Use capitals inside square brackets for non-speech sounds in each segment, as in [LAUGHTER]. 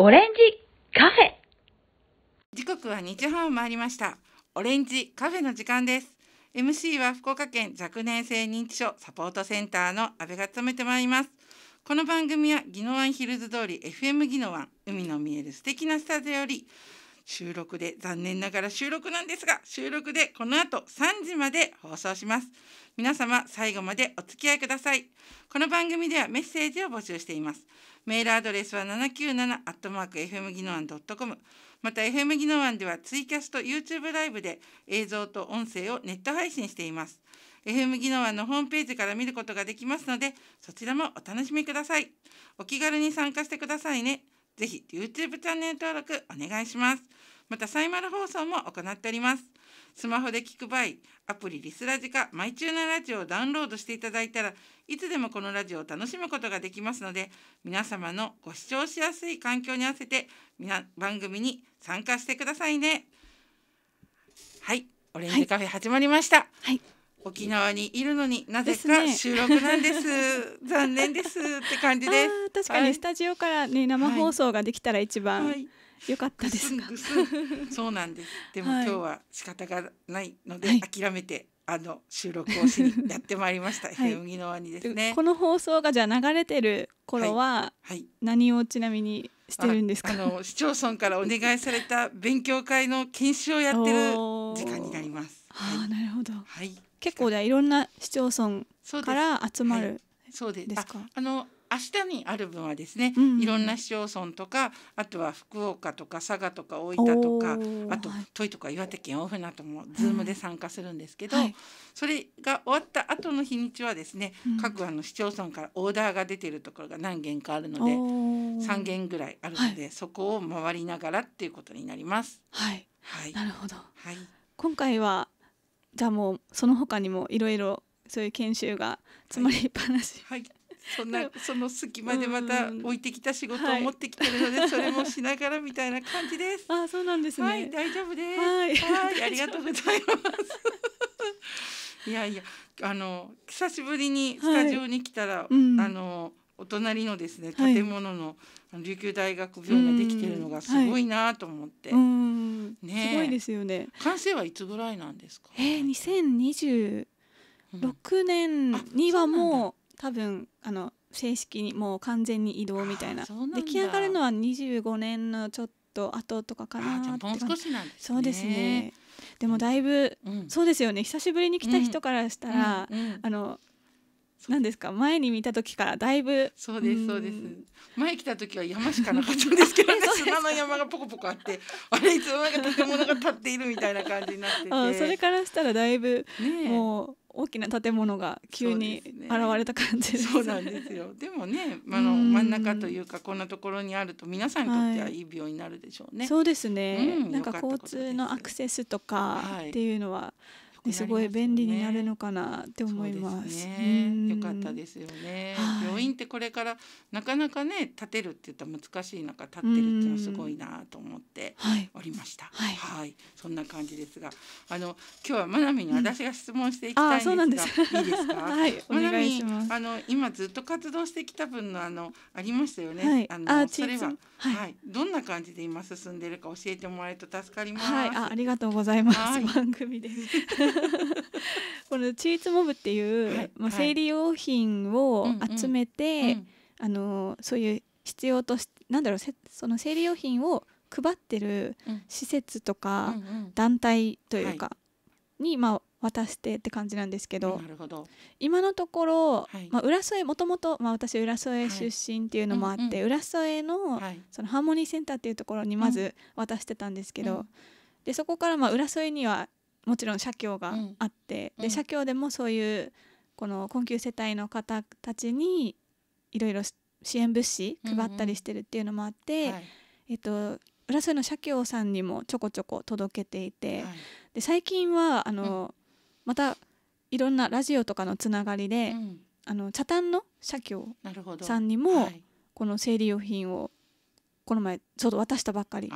オレンジカフェ時刻は2時半を回りましたオレンジカフェの時間です MC は福岡県若年性認知症サポートセンターの阿部が務めてまいりますこの番組はギノワンヒルズ通り FM ギノワン海の見える素敵なスタジオより収録で残念ながら収録なんですが収録でこの後3時まで放送します皆様最後までお付き合いくださいこの番組ではメッセージを募集していますメールアドレスは 797-fm 技能案 .com また FM 技能案ではツイキャスト YouTube ライブで映像と音声をネット配信しています FM 技能案のホームページから見ることができますのでそちらもお楽しみくださいお気軽に参加してくださいねぜひ YouTube チャンネル登録お願いしますまたサイマル放送も行っておりますスマホで聞く場合アプリリスラジかマイチューナーラジオをダウンロードしていただいたらいつでもこのラジオを楽しむことができますので皆様のご視聴しやすい環境に合わせて番組に参加してくださいねはいオレンジカフェ始まりました、はい、沖縄にいるのになぜか収録なんです、ね、[LAUGHS] 残念ですって感じです確かにスタジオからね、はい、生放送ができたら一番、はいよかったですが。そうなんです。でも今日は仕方がないので、諦めて。あの収録をしにやってまいりました。はい、麦のにですね。この放送がじゃあ流れてる頃は、はい何をちなみにしてるんですか。あの市町村からお願いされた勉強会の研修をやってる時間になります。ああ、なるほど。はい。結構じゃいろんな市町村から集まる、そうです。あの明日にある分はですね、いろんな市町村とかあとは福岡とか佐賀とか大分とかあと戸井とか岩手県大船渡も Zoom で参加するんですけど、それが終わった後の日にちはですね、各あの市町村からオーダーが出てるところが何件かあるので3件ぐらいあるので、そこを回りながらっていうことになります。はい、はい、なるほど、はい、今回はじゃあもうその他にもいろいろそういう研修が詰まりっぱなし、はい、はいそんなその隙間でまた置いてきた仕事を持ってきてるので、それもしながらみたいな感じです。[LAUGHS] あそうなんですね。はい、大丈夫です。はい、[LAUGHS] ありがとうございます。[LAUGHS] いやいや、あの久しぶりにスタジオに来たら、あの。お隣のですね建物の琉球大学病院ができてるのがすごいなと思って、ね、すごいですよね完成はいつぐらいなんですかえー、2026年にはもう多分あの正式にもう完全に移動みたいな出来上がるのは25年のちょっと後とかかなってもう少しなんですねそうですねでもだいぶ、うん、そうですよね久しぶりに来た人からしたら、うんうん、あの何ですか前に見た時からだいぶそうですそうです、前来た時は山しかなかったんですけど、ね、[LAUGHS] 砂の山がポコポコあってあれいつの間にか建物が立っているみたいな感じになっててそれからしたらだいぶ、ね、もう大きな建物が急に現れた感じそうなんですよ [LAUGHS] でもね、あの、の真ん中というかこんなところにあると皆さんにとってはいい病院になるでしょうね、はい、そうですね、うん、なんか交通のアクセスとかっていうのは、はいすごい便利になるのかなって思います。すね、よかったですよね、はい、病院ってこれからなかなかね立てるって言ったら難しい中立ってるってのはすごいなと思っておりました。はい、はい、そんな感じですが、あの今日はまなみに私が質問していきたいんですが、うん、すいいですか？[LAUGHS] はい、ます。あの今ずっと活動してきた分のあのありましたよね。はい、あのそれは、はい、はい、どんな感じで今進んでるか教えてもらえると助かります。はい、あありがとうございます。[LAUGHS] 番組で [LAUGHS] このチーズモブっていう、はい、まあ、生理用品を集めて、はいあのそういう必要としなんだろうその生理用品を配ってる施設とか団体というかに、まあ、渡してって感じなんですけど今のところ、はい、まあ、浦添もともと、まあ、私浦添出身っていうのもあって、はいうんうん、浦添の,、そのハーモニーセンターっていうところにまず渡してたんですけど、でそこからまあ浦添にはもちろん社協があって、うん、で社協でもそういうこの困窮世帯の方たちにいろいろ支援物資配ったりしてるっていうのもあって、うんうんはい、えっと浦添の社協さんにもちょこちょこ届けていて、はい、で最近はあの、うん、またいろんなラジオとかのつながりで、うん、あの茶炭の社協さんにも、はい、この生理用品をこの前ちょうど渡したばっかり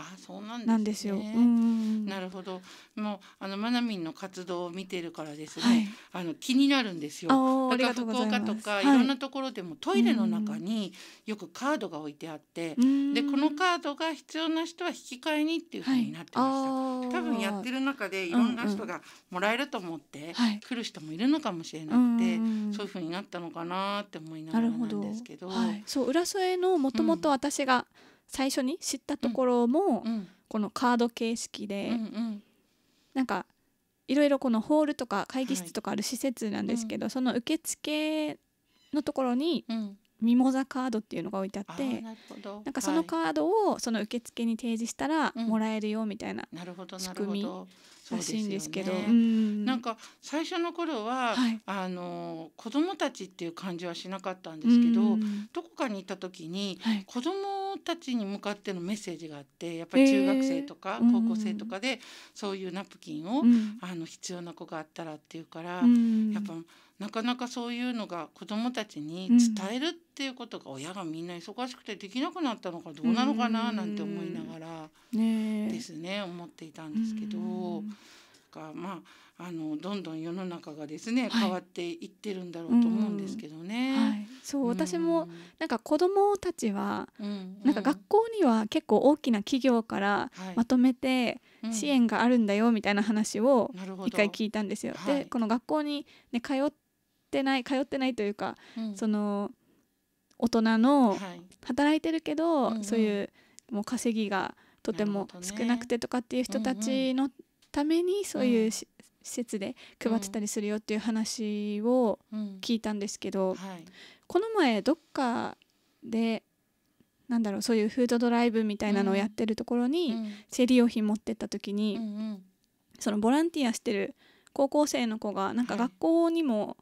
なんですよ。なるほど。もうあのマナミンの活動を見てるからですね。はい、あの気になるんですよ。あいから福岡とかいろんなところでもトイレの中によくカードが置いてあって、でこのカードが必要な人は引き換えにっていうふうになってました。はい、多分やってる中でいろんな人がもらえると思って来る人もいるのかもしれなくて、そういうふうになったのかなって思いながらなんですけど。どそう浦添のもともと私が、うん最初に知ったところも、このカード形式で、うんうん、なんかいろいろこのホールとか会議室とかある施設なんですけど、はいその受付のところに、ミモザカードっていうのが置いてあってなんかそのカードをその受付に提示したらもらえるよみたいな仕組みらしいんですけど、うん、なんか最初の頃は、はい、あの子供たちっていう感じはしなかったんですけど、うん、どこかに行った時に、はい、子供供たちに向かってのメッセージがあってやっぱり中学生とか高校生とかでそういうナプキンを、あの必要な子があったらっていうから、やっぱなかなかそういうのが子どもたちに伝えるっていうことが親がみんな忙しくてできなくなったのかどうなのかななんて思いながらですね思っていたんですけど。か、まあ、あのどんどん世の中がですね、はい、変わっていってるんだろうと思うんですけどね。うんはい、そう私もなんか子どもたちは、うん、なんか学校には結構大きな企業からまとめて支援があるんだよみたいな話を一回聞いたんですよ。でこの学校に、ね、通ってない通ってないというか、その大人の働いてるけど、はい、そういうもう稼ぎがとても少なくてとかっていう人たちのためにそういう、施設で配ってたりするよっていう話を聞いたんですけど、はい、この前どっかでなんだろうそういうフードドライブみたいなのをやってるところに、生理用品持ってった時に、うんうん、そのボランティアしてる高校生の子がなんか学校にも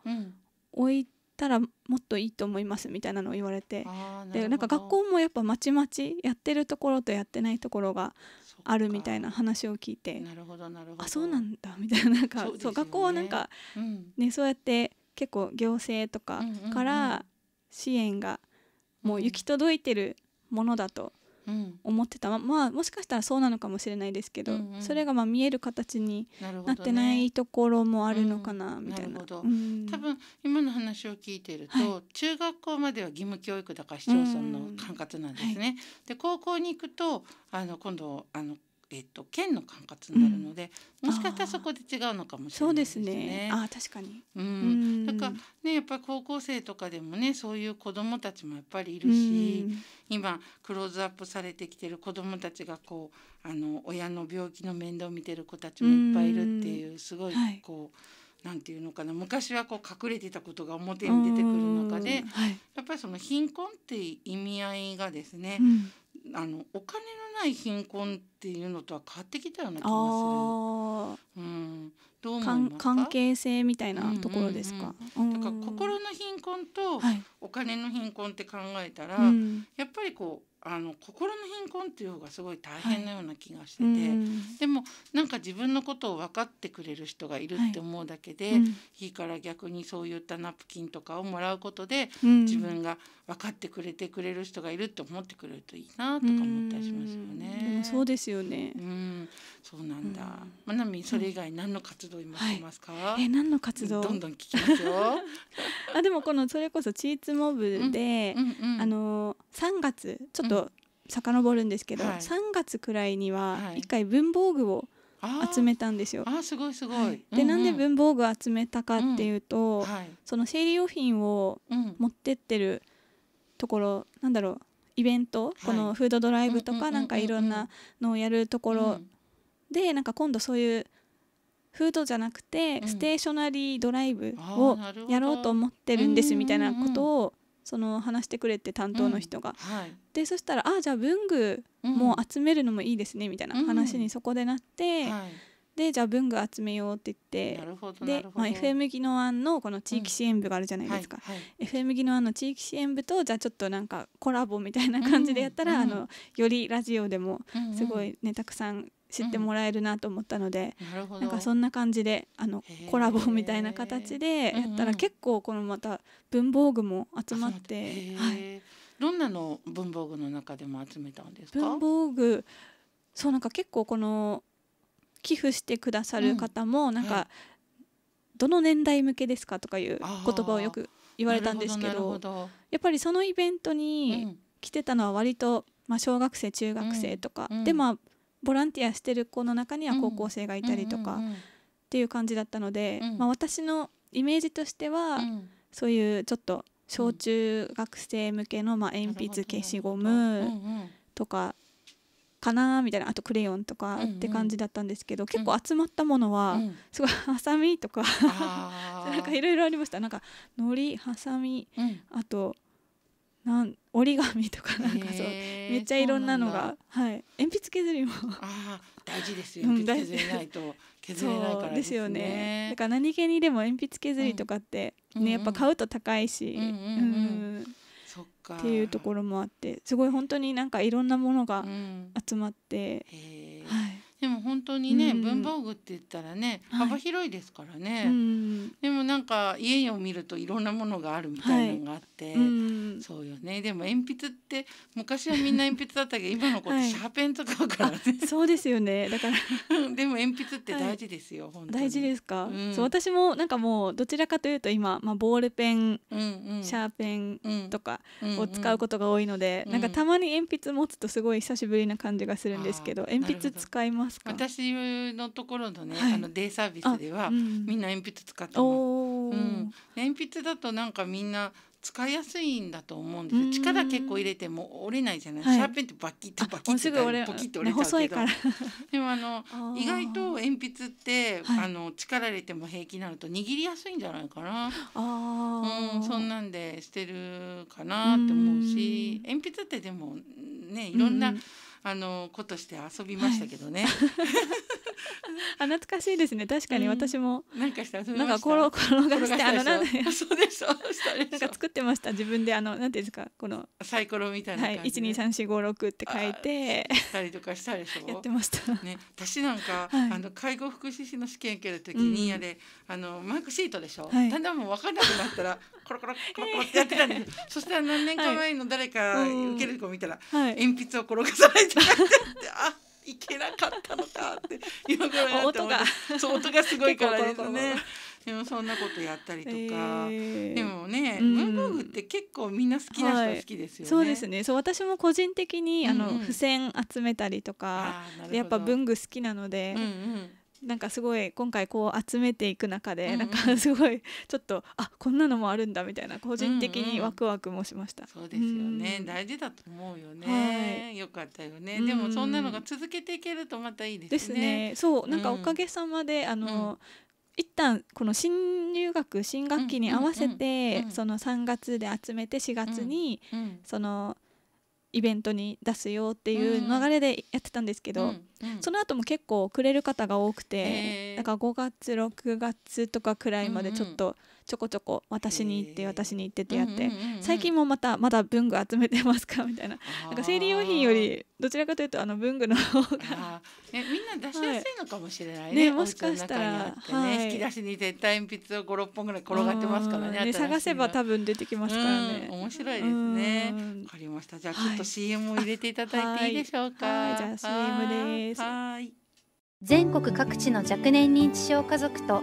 置いたらもっといいと思いますみたいなのを言われて、でなんか学校もやっぱまちまちやってるところとやってないところがあるみたいな話を聞いてなるほどなるほどあそうなんだみたいななんかそう、ね、学校はなんか、うん、ね、そうやって結構行政とかから支援がもう行き届いてるものだと思ってた、うん、まあもしかしたらそうなのかもしれないですけど、うんうん、それがまあ見える形になってないところもあるのかなみたいな。なうん、多分今の話を聞いてると、はい、中学校までは義務教育だから市町村の管轄なんですね。はい、で高校に行くとあの今度あのえっと、県の管轄になるので、うん、もしかしたらそこで違うのかもしれないですね。そうですねあ確かに、うん、だからねやっぱり高校生とかでもねそういう子どもたちもやっぱりいるし、うん、今クローズアップされてきてる子どもたちがこうあの親の病気の面倒を見てる子たちもいっぱいいるっていう、すごいこう。はいなんていうのかな昔はこう隠れてたことが表に出てくる中で、はい、やっぱりその貧困っていう意味合いがですね、うん、あのお金のない貧困っていうのとは変わってきたような気がする。うん、どう関係性みたいなところですか。うんうんうん、だから心の貧困とお金の貧困って考えたら、はい、やっぱりこうあの心の貧困っていう方がすごい大変なような気がしてて、はい、でもなんか自分のことを分かってくれる人がいるって思うだけで、はいうん、日から逆にそういったナプキンとかをもらうことで、うん、自分が分かってくれてくれる人がいるって思ってくれるといいなとか思ったりしますそうですよね。うん、そうなんだ。まなみそれ以外何の活動今してますか？はい、え何の活動？どんどん聞きますよ。[LAUGHS] あでもこのそれこそチーツモブで、あの三月ちょっと遡るんですけど、うん、はい、月くらいには一回文房具を集めたんですよ。あすごいすごい。はい、で、なんで文房具集めたかっていうと、うんはい、その生理用品を持ってってるところ、なんだろうイベントこのフードドライブとかなんかいろんなのをやるところでなんか今度そういうフードじゃなくてステーショナリードライブをやろうと思ってるんですみたいなことをその話してくれて担当の人が、うんはい、でそしたら「あじゃあ文具も集めるのもいいですね」みたいな話にそこでなって、うんはい、でじゃあ文具集めようって言ってで、まあ、FM 技能案のこの地域支援部があるじゃないですか、うんはいはい、FM 技能案の地域支援部とじゃあちょっとなんかコラボみたいな感じでやったら、うんあのよりラジオでもすごいね、たくさん知ってもらえるなと思ったので、うん、なんかそんな感じであのコラボみたいな形でやったら結構このまた文房具も集まって、はい、どんなの文房具の中でも集めたんですか文房具そうなんか結構この寄付してくださる方もなんか、どの年代向けですかとかいう言葉をよく言われたんですけどやっぱりそのイベントに来てたのは割と、まあ、小学生中学生とか、でまあボランティアしてる子の中には高校生がいたりとかっていう感じだったので、まあ、私のイメージとしては、そういうちょっと小中学生向けの、まあ、鉛筆消しゴムとかかなみたいなあとクレヨンとかって感じだったんですけど、うんうん、結構集まったものは、うん、すごいハサミとか [LAUGHS] なんかいろいろありましたなんかのハサミ、うん、あとなん折り紙とかなんかそう、めっちゃいろんなのがはい鉛筆削りもあ大事ですよ鉛筆削れないと削れないからですね,、ですよねだから何気にでも鉛筆削りとかってね、うんうん、やっぱ買うと高いし、うん、うんうん、っていうところもあってすごい本当になんかいろんなものが集まって、うん、本当にね、うん、文房具って言ったらね幅広いですからね、はい、でもなんか家を見るといろんなものがあるみたいのがあって、はい、そうよねでも鉛筆って昔はみんな鉛筆だったけど [LAUGHS] 今の子ってシャーペンとかからね、はい、そうですよねだから [LAUGHS] でも鉛筆って大事ですよ、本当大事ですか、うん、そう私もなんかもうどちらかというと今、まあ、ボールペン、うんうん、シャーペンとかを使うことが多いので、うんうん、なんかたまに鉛筆持つとすごい久しぶりな感じがするんですけど、鉛筆使いますか私のところのね、はい、あのデイサービスでは、うん、みんな鉛筆使ってます、うん、鉛筆だとなんかみんな使いやすいんだと思うんですよ力結構入れても折れないじゃない、はい、シャーペンってバキッとバキッとポキッと折れちゃうけど、ね、でもあの [LAUGHS] 意外と鉛筆って、あの力入れても平気になると握りやすいんじゃないかなうん、そんなんでしてるかなって思うし鉛筆ってでもねいろんな、うんあの子として遊びましたけどね。はい [LAUGHS] あ懐かしいですね確かに私も、うん、なんかしたなんか転転がしてあのなんそうでしょなんか作ってました自分であのなんていうんですかこのサイコロみたいなはい一二三四五六って書いてたりとかしたでしょやってましたね私なんか、はい、あの介護福祉士の試験受ける時に、うん、れあのマークシートでしょ、はい、だんだんもう分かんなくなったらコロコロコロコロってやってたんでそしたら何年か前の誰か受ける子見たら、はい、鉛筆を転がさなてあいけなかったのかって [LAUGHS] 今ぐらい音がそう音がすごいからですね。でもそんなことやったりとか、えー、でもね、うん、文房具って結構みんな好きな人好きですよね。はい、そうですね。そう私も個人的にあの、うんうん、付箋集めたりとか、やっぱ文具好きなので、うんうん、なんかすごい今回こう集めていく中で、うんうん、なんかすごいちょっとあこんなのもあるんだみたいな個人的にワクワクもしました、うんうん、そうですよね、うん、大事だと思うよね、はい、よかったよね、うん、でもそんなのが続けていけるとまたいいですねですねそうなんかおかげさまで、あの、一旦この新入学新学期に合わせて、その3月で集めて4月に、その。うんイベントに出すよっていう流れでやってたんですけど、うんその後も結構くれる方が多くて、なんか5月6月とかくらいまでちょっとちょこちょこ私に行って私に行ってってやって、最近もまたまだ文具集めてますかみたいな [LAUGHS] なんか生理用品よりどちらかというとあの文具の方が、ね、みんな出しやすいのかもしれないねはい、ねもしかしたら、はい、引き出しに絶対鉛筆を56本ぐらい転がってますからねね探せば多分出てきますからね、面白いですねわかりましたじゃあちょっと CM を入れていただいていいでしょうか、はい、じゃあ CM です全国各地の若年認知症家族と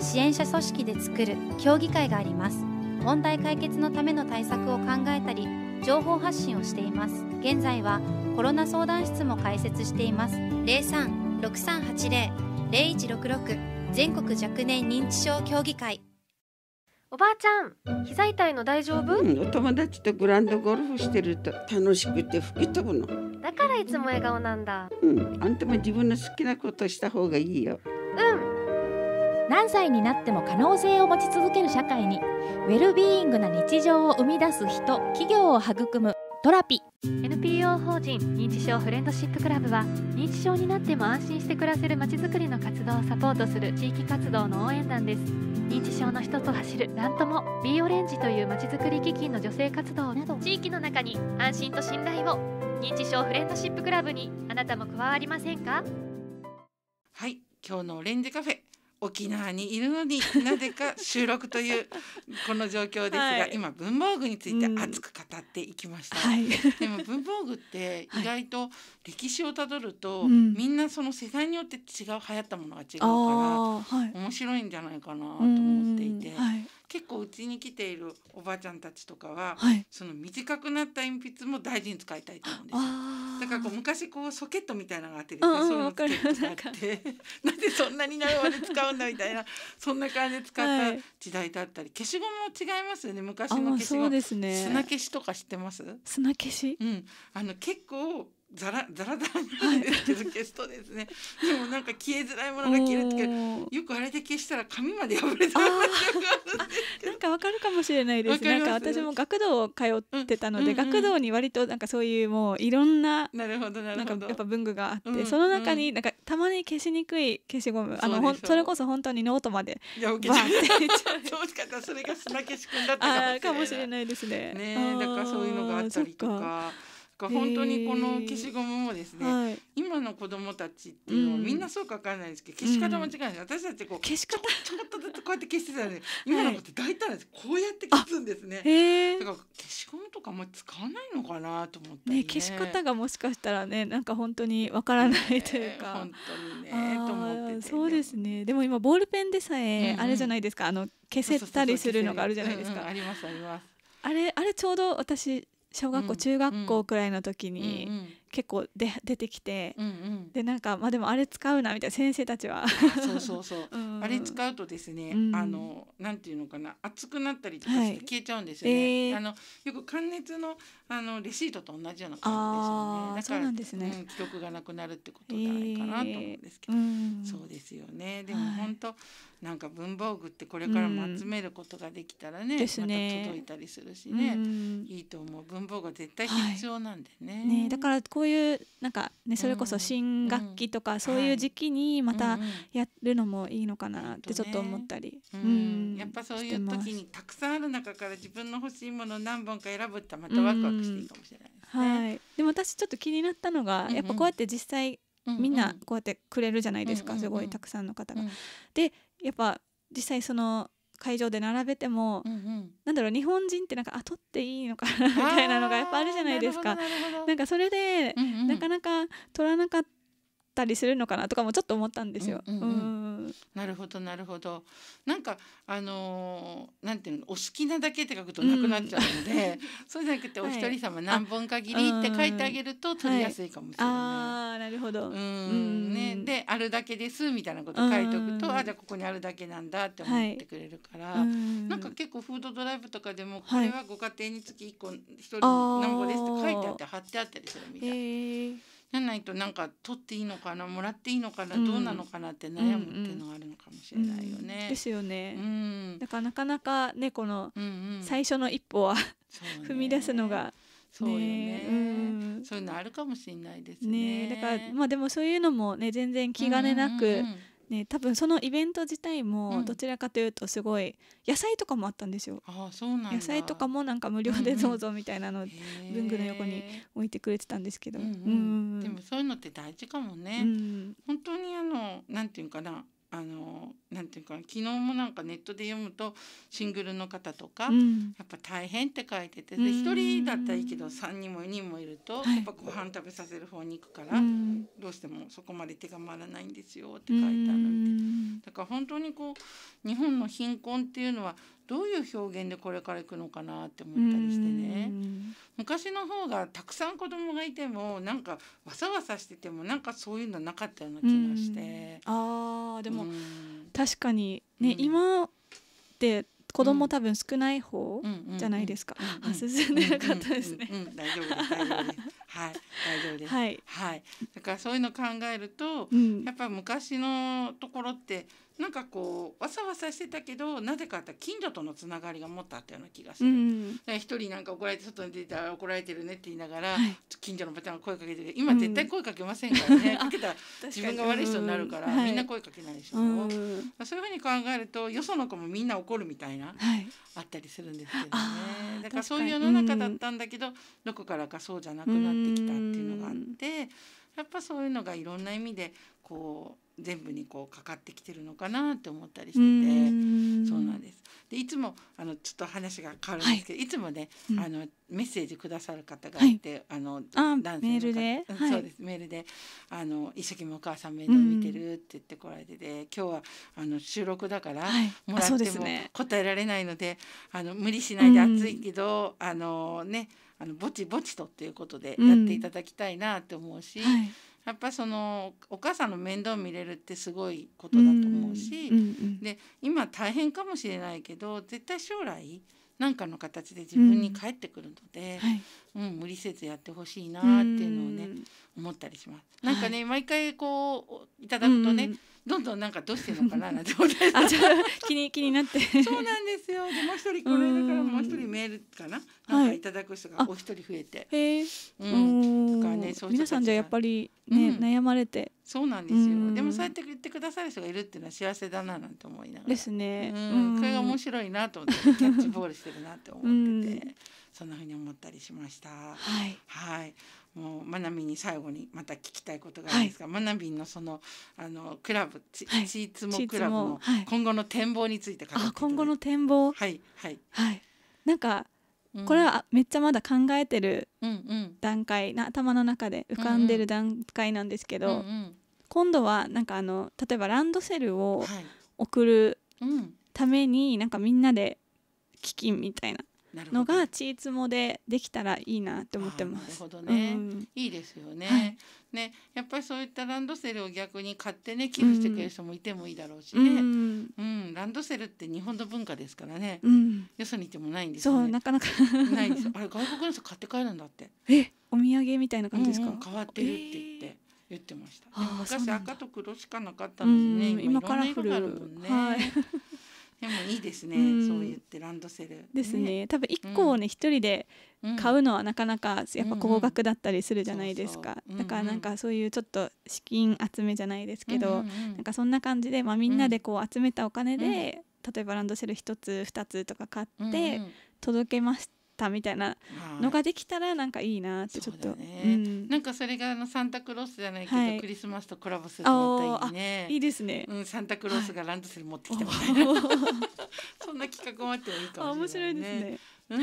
支援者組織で作る協議会があります問題解決のための対策を考えたり情報発信をしています現在はコロナ相談室も開設しています03-6380-0166全国若年認知症協議会おばあちゃん膝痛いの大丈夫、うん、お友達とグランドゴルフしてると楽しくて吹き飛ぶのだからいつも笑顔なんだうんあんたも自分の好きなことした方がいいよ何歳になっても可能性を持ち続ける社会にウェルビーイングな日常を生み出す人企業を育むトラピ NPO 法人認知症フレンドシップクラブは認知症になっても安心して暮らせるまちづくりの活動をサポートする地域活動の応援団です認知症の人と走るなんとも B オレンジというまちづくり基金の女性活動など地域の中に安心と信頼を認知症フレンドシップクラブにあなたも加わりませんかはい今日のオレンジカフェ沖縄にいるのになぜか収録というこの状況ですが、はい、今文房具について熱く語っていきました、うんはい、でも文房具って [LAUGHS] 意外と歴史をたどると、はい、みんなその世代によって違う流行ったものが違うから、面白いんじゃないかなと思っていて。うん結構うちに来ているおばあちゃんたちとかは、はい、その短くなった鉛筆も大事に使いたいと思うんですだからこう昔こうソケットみたいなのがあってですね、うそういうの使って [LAUGHS] なんでそんなに長まで使うんだみたいなそんな感じで使った時代だったり、消しゴムも違いますよね昔の消しゴム、ね、砂消しとか知ってます砂消し、うん、あの結構ザラザラザラなんです消すとですねでもなんか消えづらいものが消えるってよくあれで消したら紙まで破れたなんかわかるかもしれないですなんか私も学童を通ってたので、うんうんうん、学童に割となんかそういうもういろんななるほどなんかやっぱ文具があって、うんうん、その中になんかたまに消しにくい消しゴムあのそれこそ本当にノートまでバーってそ [LAUGHS] うしかったそれが砂消し君だったかもしれないですねねだからそういうのがあったりとか。か本当にこの消しゴムもですね、はい、今の子供たちっていうのはみんなそうか分かんないですけど、消し方間違いない、私たちこう消し方ちょっとずつこうやって消してたので今の子って大体こうやって消すんですね、だから消しゴムとかも使わないのかなと思って、ね、ね、消し方がもしかしたらねなんか本当にわからないというか、本当にねと思ってて、ね、そうですねでも今ボールペンでさえ、あれじゃないですか、うんうん、あの消せたりするのがあるじゃないですかありますありますあれあれちょうど私小学校、中学校くらいの時に、結構で出てきて、うんうん、でなんかまあでもあれ使うなみたいな先生たちはそうそうそう、[LAUGHS] うん、あれ使うとですね、うん、あのなんていうのかな熱くなったりとかして消えちゃうんですよね、はいえー、あのよく寒熱のあのレシートと同じような感じですよねだからですね、うん、記憶がなくなるってことじゃないかなと思うんですけど、えー、そうですよねでも本当、はい、なんか文房具ってこれからも集めることができたらね,、また届いたりするしね、いいと思う文房具は絶対必要なんでねね、だからこうこういうなんか、ね、それこそ新学期とか、そういう時期にまたやるのもいいのかなってちょっと思ったり、うんやっぱそういう時にたくさんある中から自分の欲しいものを何本か選ぶってまたワクワクしていいかもしれないですね。はい、でも私ちょっと気になったのが、やっぱこうやって実際みんなこうやってくれるじゃないですか、すごいたくさんの方が。でやっぱ実際その会場で並べても、うんうん、なんだろう日本人ってなんかあ取っていいのかなみたいなのがやっぱあるじゃないですかなんかそれで、うんうん、なかなか取らなかったたりするのかなとかもちょっと思ったんですよ。なるほどなるほど。なんかあのー、なんていうのお好きなだけって書くとなくなっちゃうので、うん、そうじゃなくてお一人様何本限りって書いてあげると取りやすいかもしれない。はい、あなるほど。うん、ねであるだけですみたいなこと書いておくと、あじゃあここにあるだけなんだって思ってくれるから、はい、なんか結構フードドライブとかでもこれはご家庭につき一個一人何本ですって書いてあって貼ってあったりするみたい。じゃないとなんか取っていいのかなもらっていいのかな、どうなのかなって悩むっていうのがあるのかもしれないよね。うんうん、ですよね。うん、だからなかなかねこの最初の一歩は踏み出すのが。そうよね、うん、そういうのあるかもしれないですね、ね、だからまあでもそういうのもね全然気兼ねなく、うんうんね、多分そのイベント自体もどちらかというとすごい野菜とかもあったんですよ、野菜とかもなんか無料でどうぞみたいなの文具の横に置いてくれてたんですけど、でもそういうのって大事かもね、本当にあのなんていうかなあのなんていうか昨日もなんかネットで読むとシングルの方とか、うん、やっぱ大変って書いててで1人だったらいいけど3人も4人もいると、はい、やっぱご飯食べさせる方に行くから、どうしてもそこまで手が回らないんですよって書いてあるんで。だから本当にこう日本の貧困っていうのはどういう表現でこれからいくのかなって思ったりしてね昔の方がたくさん子供がいてもなんかわさわさしててもなんかそういうのなかったような気がしてあーでも確かにね、今って子供多分少ない方じゃないですか。進んでなかったですね。大丈夫です。大丈夫 [LAUGHS] はい、大丈夫です。はい、はい、だからそういうの考えると、やっぱ昔のところってなんかこうわさわさしてたけどなぜかあった近所とのつながりがもっとあったような気がする一、人なんか怒られて外に出たら怒られてるねって言いながら、近所のおばちゃんが声かけて今絶対声かけませんからね、かけたら自分が悪い人になるから、みんな声かけないでしょ、うそういうふうに考えるとよその子もみんな怒るみたいな、あったりするんですけどねだからそういう世の中だったんだけど、どこからかそうじゃなくなってきたっていうのがあってやっぱそういうのがいろんな意味でこう全部にこうかかってきてるのかなって思ったりしててそうなんですでいつもあのちょっと話が変わるんですけど、はい、いつもね、うん、あのメッセージくださる方がいて、はい、あの男性メールで、はい、そうですメールであの一生懸命お母さん面倒見てるって言ってこられてで今日はあの収録だから、はい、もらっても答えられないので、ね、あの無理しないで暑いけど、あのねあのぼちぼちとっていうことでやっていただきたいなって思うし。うんやっぱそのお母さんの面倒見れるってすごいことだと思うし、で今大変かもしれないけど絶対将来何かの形で自分に返ってくるので、うんはい、うん、無理せずやってほしいなっていうのをね思ったりします。なんかね、はい、毎回こういただくとね、どんどんなんかどうしてるのかな [LAUGHS] なんて思ったり [LAUGHS] 気に気になってそうなんですよ。でもう一人来れだからもう一人メールかな、なんかいただく人がお一人増えて、へうんとかねそう皆さんじゃやっぱりね、うん、悩まれてそうなんですよ。でもそうやって言ってくださる人がいるっていうのは幸せだななんて思いながらですね。うん、これが面白いなと思ってキャッチボールしてるなって思ってて。そんなふうに思ったりしました。はい、はい、もうまなみに最後にまた聞きたいことがあるんですが、まなみナのそのあのクラブち、はい、つもツモクラブの今後の展望について語ってい今後の展望はいはいはいなんかこれはめっちゃまだ考えてる段階、うんうん、頭の中で浮かんでる段階なんですけど、うん今度はなんかあの例えばランドセルを送るためになんかみんなで基金みたいなのがチーツモでできたらいいなって思ってます。なるほどね、うん、いいですよね、はい、ねやっぱりそういったランドセルを逆に買ってね寄付してくれる人もいてもいいだろうしね、うん、うん、ランドセルって日本の文化ですからね、うん、よそにいてもないんですよ、ね、そうなかなかないですあれ外国の人買って帰るんだって [LAUGHS] えお土産みたいな感じですか、うんうん、変わってるって言って。えー言ってました。昔赤と黒しかなかったんですね。今いろんな色あるもんね。はい、でもいいですね、うん、そう言ってランドセルですね、ね、多分1個をね1人で買うのはなかなかやっぱ高額だったりするじゃないですか、だからなんかそういうちょっと資金集めじゃないですけど、なんかそんな感じで、まあ、みんなでこう集めたお金で、例えばランドセル1つ2つとか買って届けましたったみたいなのができたらなんかいいなってちょっと、ねうん、なんかそれがあのサンタクロースじゃないけど、はい、クリスマスとコラボするのったいいねいいですね、うん、サンタクロースがランドセル持ってきてみたいな、はい、[LAUGHS] [LAUGHS] そんな企画もあってもいいかもしれない、ね、面白いですねう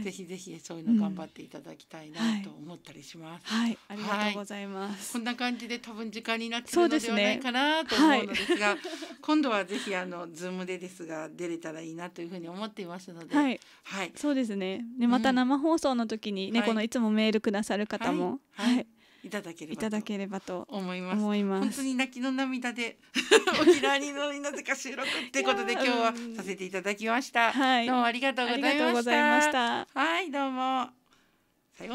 ん、ぜひぜひそういうの頑張っていただきたいなと思ったりします。はい、ありがとうございます。こんな感じで多分時間になってるのではないかなと思うのですが、今度はぜひあのズームでですが出れたらいいなというふうに思っていますので、はい、そうですね。ねまた生放送の時にね、このいつもメールくださる方も、はいいただければいただければと思います本当に泣きの涙で [LAUGHS] 沖縄にのなぜか収録ってことで今日はさせていただきました、はい、どうもありがとうございましたはいどうも